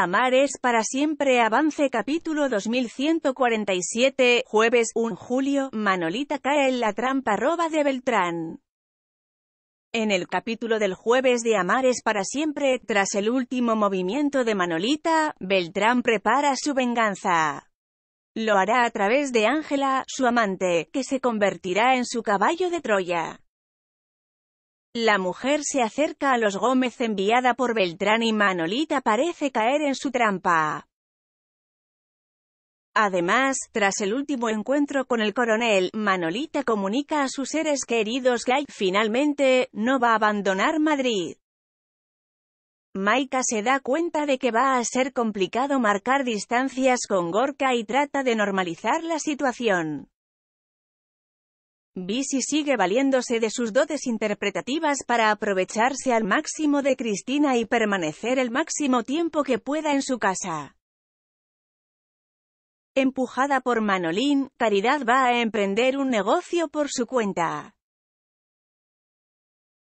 Amar es para siempre avance capítulo 2147, jueves 1 julio, Manolita cae en la trampa roba de Beltrán. En el capítulo del jueves de Amar es para siempre, tras el último movimiento de Manolita, Beltrán prepara su venganza. Lo hará a través de Ángela, su amante, que se convertirá en su caballo de Troya. La mujer se acerca a los Gómez enviada por Beltrán y Manolita parece caer en su trampa. Además, tras el último encuentro con el coronel, Manolita comunica a sus seres queridos que finalmente, no va a abandonar Madrid. Maika se da cuenta de que va a ser complicado marcar distancias con Gorka y trata de normalizar la situación. Bisi sigue valiéndose de sus dotes interpretativas para aprovecharse al máximo de Cristina y permanecer el máximo tiempo que pueda en su casa. Empujada por Manolín, Caridad va a emprender un negocio por su cuenta.